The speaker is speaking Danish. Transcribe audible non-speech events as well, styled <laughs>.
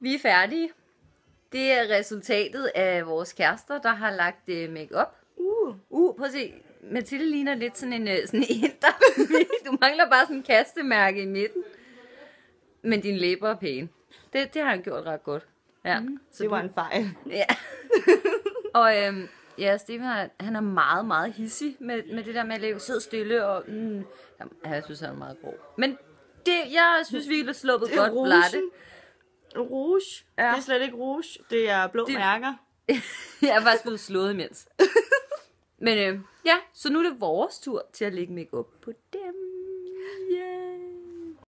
Vi er færdige. Det er resultatet af vores kærester, der har lagt uh, øh, make-up. Uh. Uh, prøv at se. Mathilde ligner lidt sådan en øh, sådan en der. <laughs> du mangler bare sådan en kastemærke i midten. Men din læber er pæne. Det, det har han gjort ret godt. Ja. Mm, så det var en fejl. Ja. <laughs> og øhm, ja, Steven har, han er meget, meget hissig med, med det der med at leve sød stille. Og, mm, jamen, jeg synes, han er meget grov. Men det, jeg synes, vi er sluppet godt blatte rouge. Ja. Det er slet ikke rouge, det er blå det... mærker. <laughs> jeg er faktisk blevet slået imens. <laughs> Men øh, ja, så nu er det vores tur til at lægge make op på dem. Yeah.